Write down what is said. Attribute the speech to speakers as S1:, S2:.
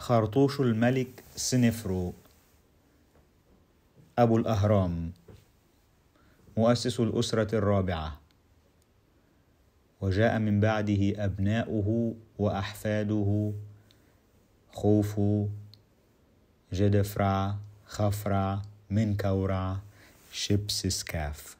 S1: خرطوش الملك سنفرو أبو الأهرام مؤسس الأسرة الرابعة وجاء من بعده أبناؤه وأحفاده خوفو جدفرع خفرع منكورع شبسسكاف